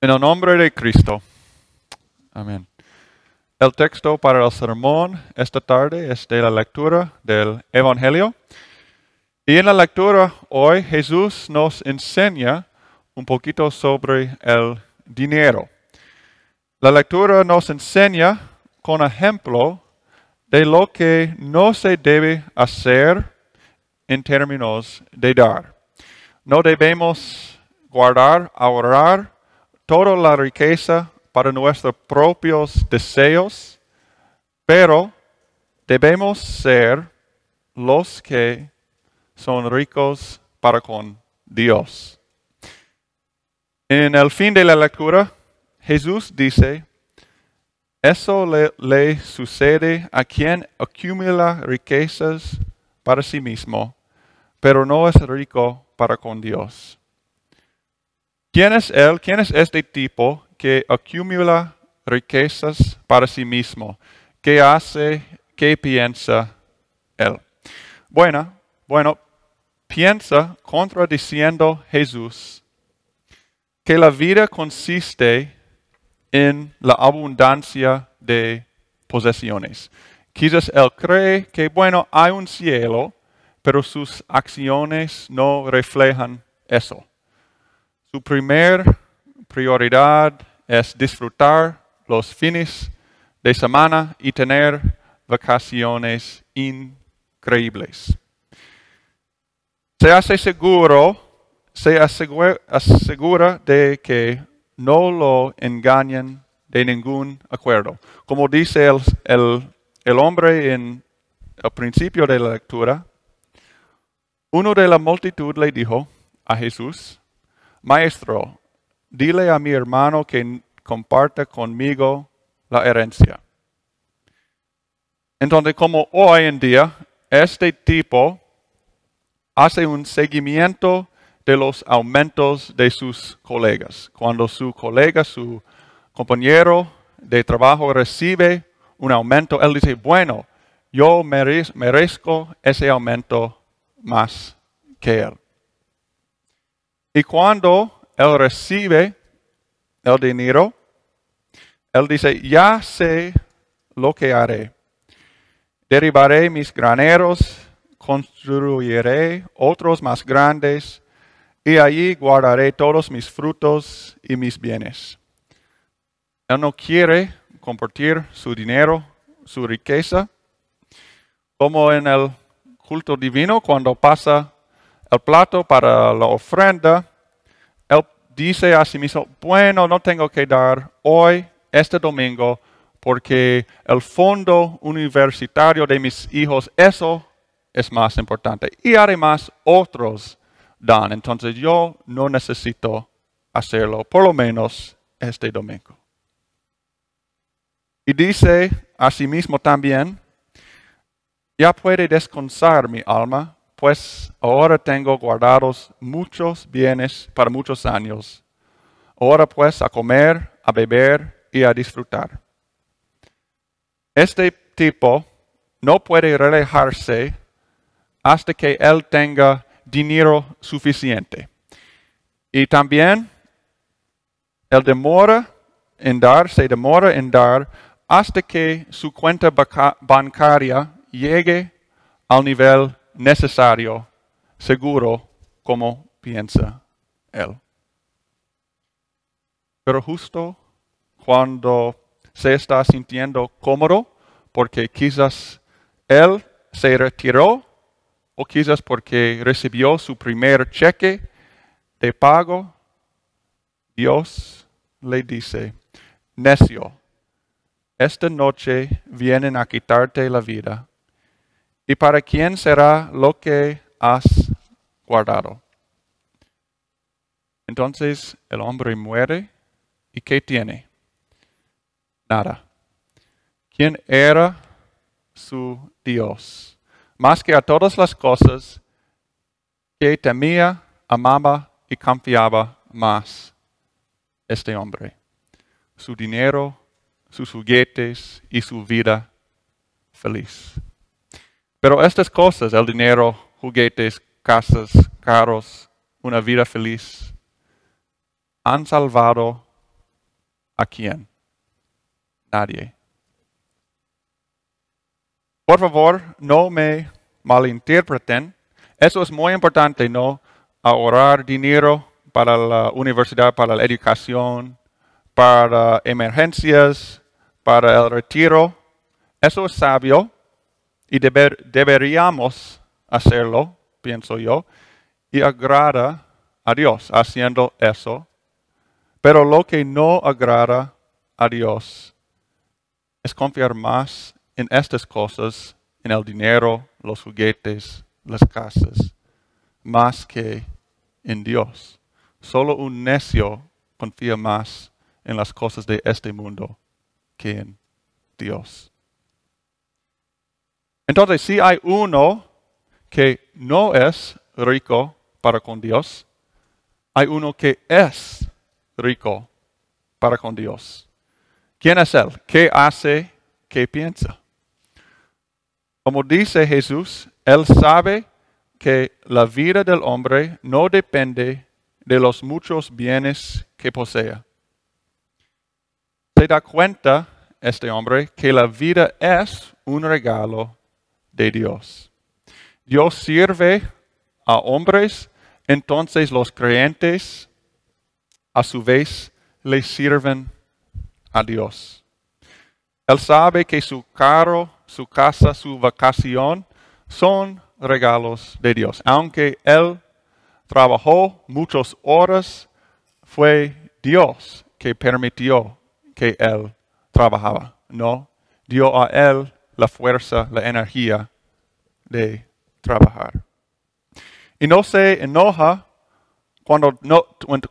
En el nombre de Cristo. Amén. El texto para el sermón esta tarde es de la lectura del Evangelio. Y en la lectura hoy Jesús nos enseña un poquito sobre el dinero. La lectura nos enseña con ejemplo de lo que no se debe hacer en términos de dar. No debemos guardar, ahorrar, toda la riqueza para nuestros propios deseos, pero debemos ser los que son ricos para con Dios. En el fin de la lectura, Jesús dice, eso le, le, sucede a quien acumula riquezas para sí mismo, pero no es rico para con Dios. ¿Quién es él? ¿Quién es este tipo que acumula riquezas para sí mismo? ¿Qué hace? ¿Qué piensa él? Bueno, bueno, piensa contradiciendo Jesús que la vida consiste en la abundancia de posesiones. Quizás él cree que, bueno, hay un cielo, pero sus acciones no reflejan eso. Su primer prioridad es disfrutar los fines de semana y tener vacaciones increíbles. Se seguro, asegura, de que no lo engañen de ningún acuerdo. Como dice el, el hombre en el principio de la lectura, uno de la multitud le dijo a Jesús, Maestro, dile a mi hermano que comparta conmigo la herencia. Entonces, como hoy en día, este tipo hace un seguimiento de los aumentos de sus colegas. Cuando su colega, su compañero de trabajo recibe un aumento, él dice, bueno, yo merezco ese aumento más que él. Y cuando él recibe el dinero, él dice, ya sé lo que haré. Derivaré mis graneros, construiré otros más grandes, y allí guardaré todos mis frutos y mis bienes. Él no quiere compartir su dinero, su riqueza, como en el culto divino cuando pasa el plato para la ofrenda, dice a sí mismo, bueno, no tengo que dar hoy, este domingo, porque el fondo universitario de mis hijos, eso es más importante. Y además otros dan. Entonces yo no necesito hacerlo, por lo menos este domingo. Y dice a sí mismo también, ya puede descansar mi alma, pues ahora tengo guardados muchos bienes para muchos años. Ahora pues a comer, a beber y a disfrutar. Este tipo no puede relajarse hasta que él tenga dinero suficiente. Y también él demora en dar, se demora en dar hasta que su cuenta bancaria llegue al nivel necesario, seguro, como piensa él. Pero justo cuando se está sintiendo cómodo, porque quizás él se retiró o quizás porque recibió su primer cheque de pago, Dios le dice, necio, esta noche vienen a quitarte la vida ¿Y para quién será lo que has guardado? Entonces el hombre muere y ¿qué tiene? Nada. ¿Quién era su Dios? Más que a todas las cosas que temía, amaba y confiaba más este hombre. Su dinero, sus juguetes y su vida feliz. Pero estas cosas, el dinero, juguetes, casas, carros, una vida feliz, han salvado a quién? Nadie. Por favor, no me malinterpreten. Eso es muy importante, ¿no? Ahorrar dinero para la universidad, para la educación, para emergencias, para el retiro. Eso es sabio. Y deberíamos hacerlo, pienso yo, y agrada a Dios haciendo eso. Pero lo que no agrada a Dios es confiar más en estas cosas, en el dinero, los juguetes, las casas, más que en Dios. Solo un necio confía más en las cosas de este mundo que en Dios. Entonces, si hay uno que no es rico para con Dios, hay uno que es rico para con Dios. ¿Quién es Él? ¿Qué hace? ¿Qué piensa? Como dice Jesús, Él sabe que la vida del hombre no depende de los muchos bienes que posea. Se da cuenta este hombre que la vida es un regalo de Dios. Dios sirve a hombres, entonces los creyentes a su vez le sirven a Dios. Él sabe que su carro, su casa, su vacación son regalos de Dios. Aunque Él trabajó muchas horas, fue Dios que permitió que Él trabajaba. No dio a Él la fuerza, la energía de trabajar. Y no se enoja cuando,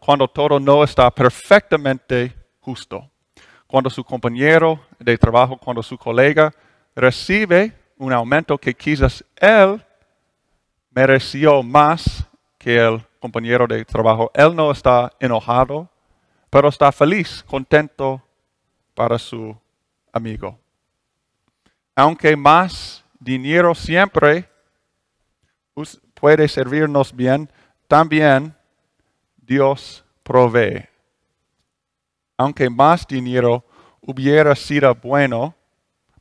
cuando todo no está perfectamente justo. Cuando su compañero de trabajo, cuando su colega recibe un aumento que quizás él mereció más que el compañero de trabajo. Él no está enojado, pero está feliz, contento para su amigo aunque más dinero siempre puede servirnos bien, también Dios provee. Aunque más dinero hubiera sido bueno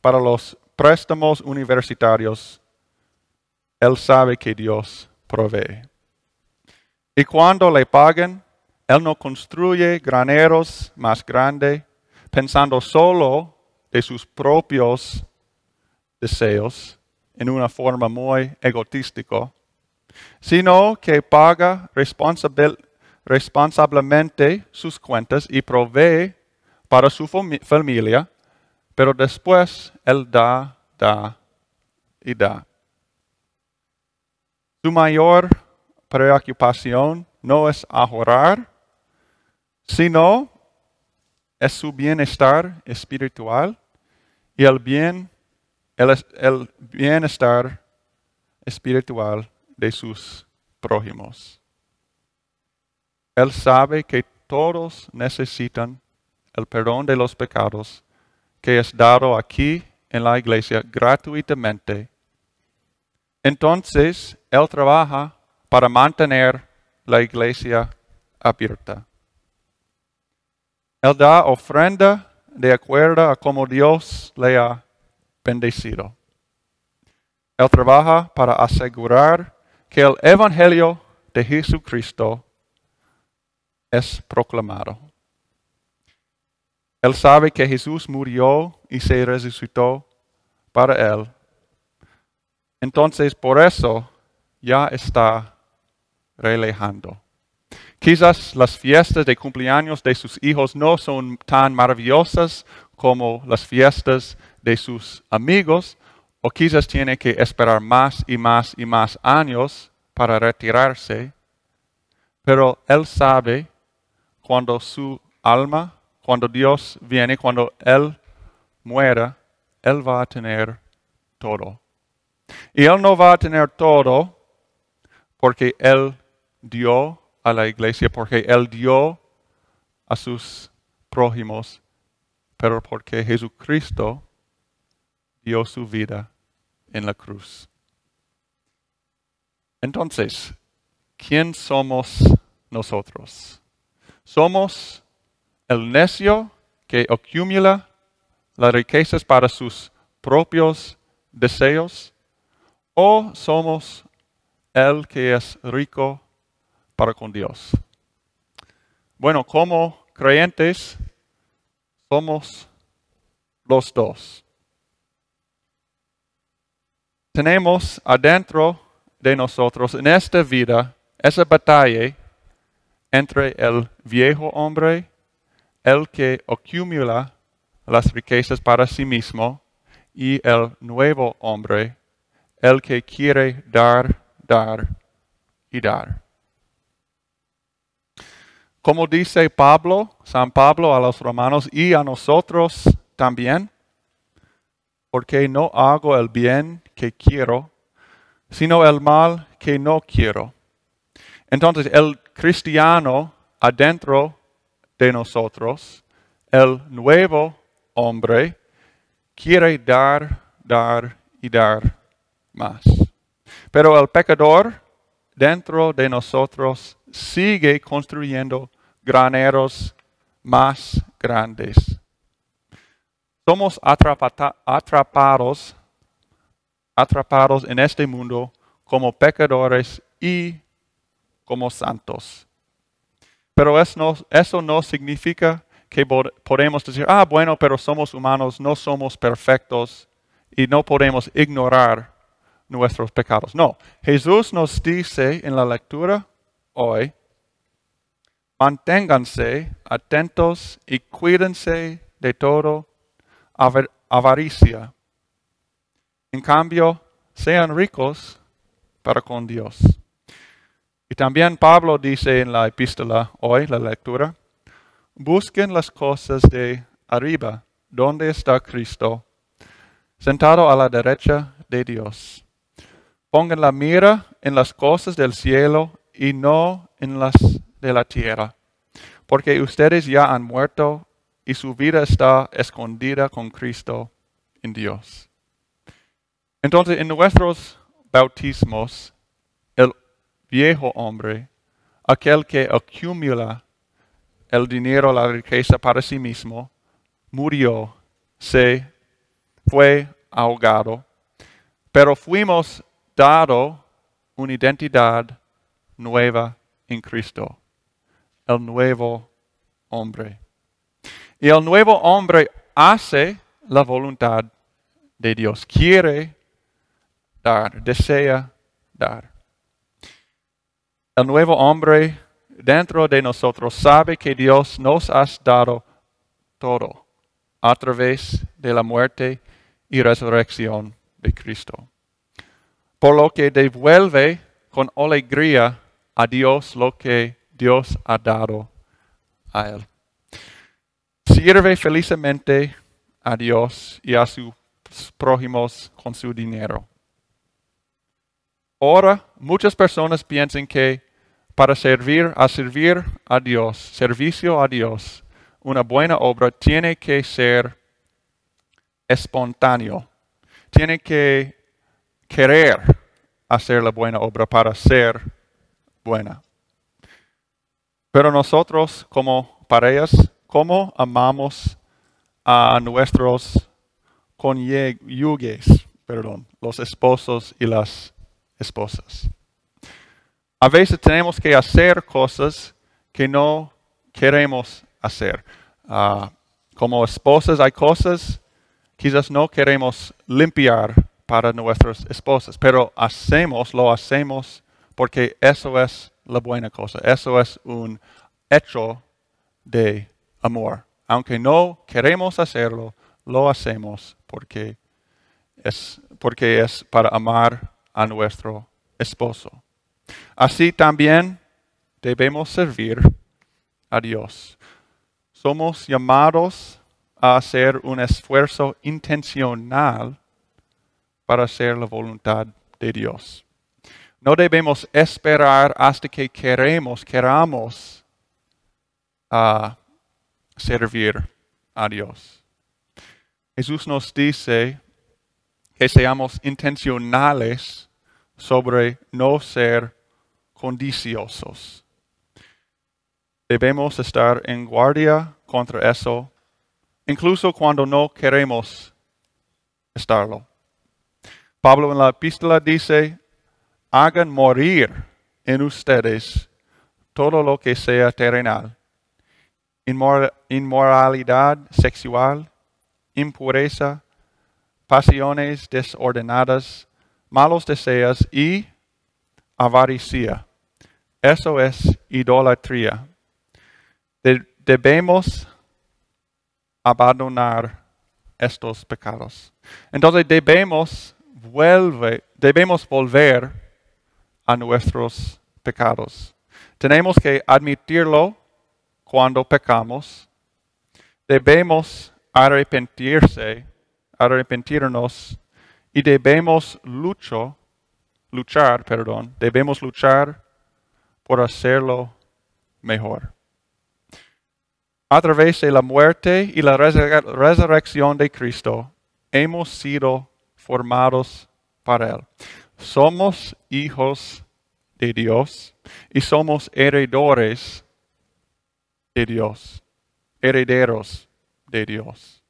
para los préstamos universitarios, Él sabe que Dios provee. Y cuando le paguen, Él no construye graneros más grandes, pensando solo de sus propios deseos en una forma muy egotística, sino que paga responsablemente sus cuentas y provee para su familia, pero después él da, da y da. Su mayor preocupación no es ahorrar, sino es su bienestar espiritual y el bien el, bienestar espiritual de sus prójimos. Él sabe que todos necesitan el perdón de los pecados que es dado aquí en la iglesia gratuitamente. Entonces, Él trabaja para mantener la iglesia abierta. Él da ofrenda de acuerdo a como Dios le ha bendecido. Él trabaja para asegurar que el Evangelio de Jesucristo es proclamado. Él sabe que Jesús murió y se resucitó para él. Entonces, por eso ya está relejando. Quizás las fiestas de cumpleaños de sus hijos no son tan maravillosas como las fiestas de sus amigos, o quizás tiene que esperar más y más y más años para retirarse, pero Él sabe cuando su alma, cuando Dios viene, cuando Él muera, Él va a tener todo. Y Él no va a tener todo porque Él dio a la iglesia, porque Él dio a sus prójimos pero porque Jesucristo dio su vida en la cruz. Entonces, ¿quién somos nosotros? Somos el necio que acumula las riquezas para sus propios deseos o somos el que es rico para con Dios. Bueno, como creyentes somos los dos. Tenemos adentro de nosotros en esta vida esa batalla entre el viejo hombre, el que acumula las riquezas para sí mismo, y el nuevo hombre, el que quiere dar, dar y dar. Como dice Pablo, San Pablo a los romanos y a nosotros también, porque no hago el bien que quiero, sino el mal que no quiero. Entonces el cristiano adentro de nosotros, el nuevo hombre, quiere dar, dar y dar más. Pero el pecador dentro de nosotros sigue construyendo graneros más grandes. Somos atrapados, atrapados en este mundo como pecadores y como santos. Pero eso no, eso no significa que podemos decir, ah, bueno, pero somos humanos, no somos perfectos y no podemos ignorar nuestros pecados. No, Jesús nos dice en la lectura hoy Manténganse atentos y cuídense de todo avaricia. En cambio, sean ricos para con Dios. Y también Pablo dice en la epístola hoy, la lectura, busquen las cosas de arriba, donde está Cristo, sentado a la derecha de Dios. Pongan la mira en las cosas del cielo y no en las de la tierra, porque ustedes ya han muerto y su vida está escondida con Cristo en Dios. Entonces, en nuestros bautismos, el viejo hombre, aquel que acumula el dinero, la riqueza para sí mismo, murió, se fue ahogado, pero fuimos dado una identidad nueva en Cristo el nuevo hombre. Y el nuevo hombre hace la voluntad de Dios, quiere dar, desea dar. El nuevo hombre dentro de nosotros sabe que Dios nos ha dado todo a través de la muerte y resurrección de Cristo. Por lo que devuelve con alegría a Dios lo que Dios ha dado a él. Sirve felizmente a Dios y a sus prójimos con su dinero. Ahora, muchas personas piensan que para servir a servir a Dios, servicio a Dios, una buena obra tiene que ser espontáneo. Tiene que querer hacer la buena obra para ser buena. Pero nosotros como parejas, ¿cómo amamos a nuestros conyugues, perdón, los esposos y las esposas? A veces tenemos que hacer cosas que no queremos hacer. Ah, como esposas hay cosas quizás no queremos limpiar para nuestras esposas, pero hacemos, lo hacemos porque eso es la buena cosa. Eso es un hecho de amor. Aunque no queremos hacerlo, lo hacemos porque es, porque es para amar a nuestro esposo. Así también debemos servir a Dios. Somos llamados a hacer un esfuerzo intencional para hacer la voluntad de Dios. No debemos esperar hasta que queremos, queramos ah, servir a Dios. Jesús nos dice que seamos intencionales sobre no ser condiciosos. Debemos estar en guardia contra eso, incluso cuando no queremos estarlo. Pablo en la epístola dice, hagan morir en ustedes todo lo que sea terrenal, inmoralidad sexual, impureza, pasiones desordenadas, malos deseos y avaricia. Eso es idolatría. debemos abandonar estos pecados. Entonces debemos, vuelve, debemos volver a nuestros pecados. Tenemos que admitirlo cuando pecamos. Debemos arrepentirse, arrepentirnos y debemos luchar, luchar, perdón, debemos luchar por hacerlo mejor. A través de la muerte y la resurrección de Cristo, hemos sido formados para Él somos hijos de Dios y somos heredores de Dios, herederos de Dios.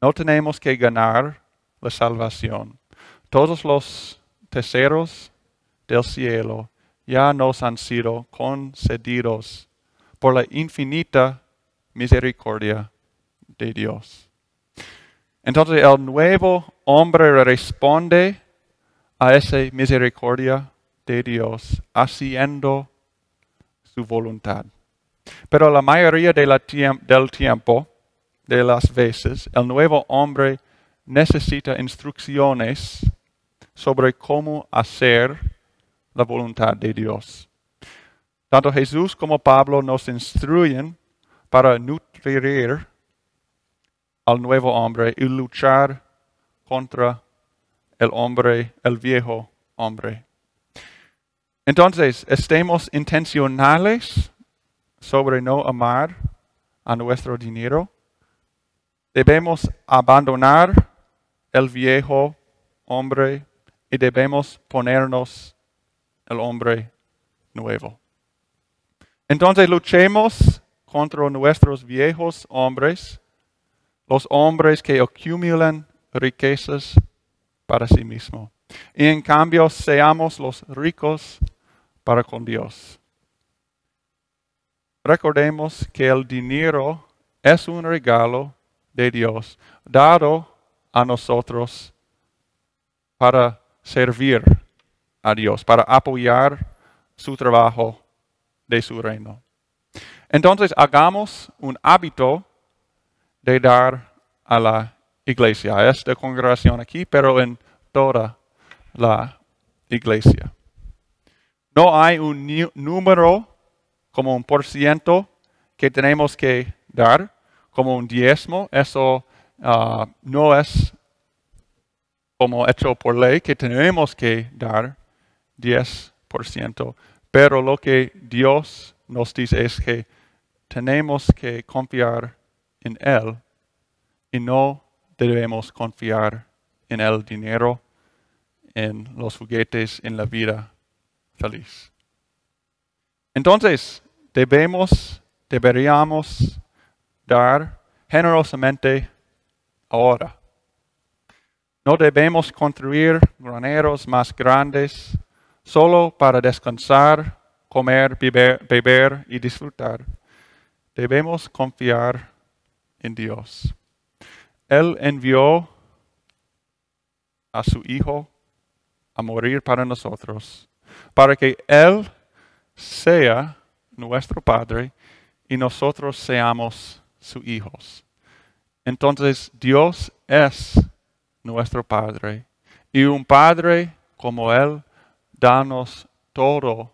No tenemos que ganar la salvación. Todos los tesoros del cielo ya nos han sido concedidos por la infinita misericordia de Dios. Entonces el nuevo hombre responde a esa misericordia de Dios haciendo su voluntad. Pero la mayoría del tiempo, de las veces, el nuevo hombre necesita instrucciones sobre cómo hacer la voluntad de Dios. Tanto Jesús como Pablo nos instruyen para nutrir al nuevo hombre y luchar contra el hombre, el viejo hombre. Entonces, estemos intencionales sobre no amar a nuestro dinero. Debemos abandonar el viejo hombre y debemos ponernos el hombre nuevo. Entonces luchemos contra nuestros viejos hombres, los hombres que acumulan riquezas para sí mismo. Y en cambio, seamos los ricos para con Dios. Recordemos que el dinero es un regalo de Dios dado a nosotros para servir a Dios, para apoyar su trabajo de su reino. Entonces hagamos un hábito de dar a la iglesia, es esta congregación aquí, pero en toda la iglesia. No hay un número como un por ciento que tenemos que dar, como un diezmo. Eso ah, no es como hecho por ley que tenemos que dar 10%. Pero lo que Dios nos dice es que tenemos que confiar en Él y no debemos confiar en el dinero, en los juguetes, en la vida feliz. Entonces, debemos, deberíamos dar generosamente ahora. No debemos construir graneros más grandes solo para descansar, comer, beber, y disfrutar. Debemos confiar en Dios. Él envió a su Hijo a morir para nosotros, para que Él sea nuestro Padre y nosotros seamos sus hijos. Entonces Dios es nuestro Padre y un Padre como Él danos todo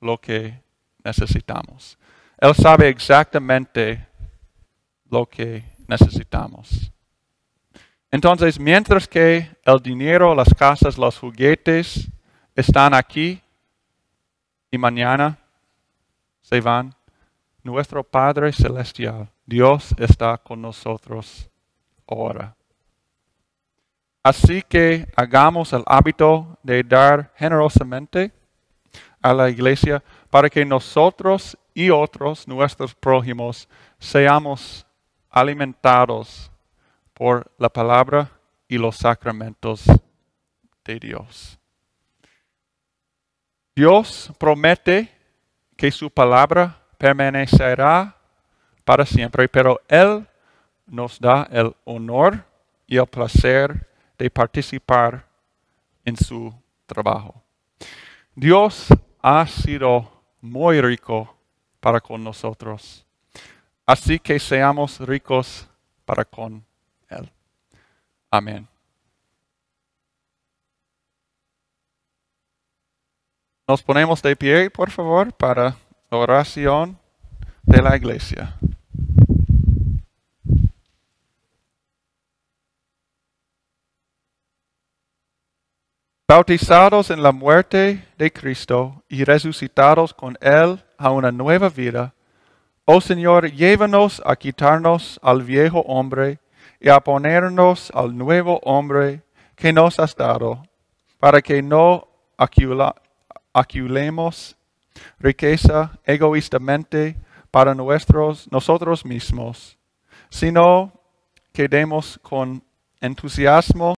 lo que necesitamos. Él sabe exactamente lo que necesitamos. Entonces, mientras que el dinero, las casas, los juguetes están aquí y mañana se van, nuestro Padre Celestial, Dios está con nosotros ahora. Así que hagamos el hábito de dar generosamente a la iglesia para que nosotros y otros, nuestros prójimos, seamos alimentados por la palabra y los sacramentos de Dios. Dios promete que su palabra permanecerá para siempre, pero Él nos da el honor y el placer de participar en su trabajo. Dios ha sido muy rico para con nosotros así que seamos ricos para con Él. Amén. Nos ponemos de pie, por favor, para oración de la iglesia. Bautizados en la muerte de Cristo y resucitados con Él a una nueva vida, Oh Señor, llévanos a quitarnos al viejo hombre y a ponernos al nuevo hombre que nos has dado, para que no aculemos riqueza egoístamente para nuestros, nosotros mismos, sino que demos con entusiasmo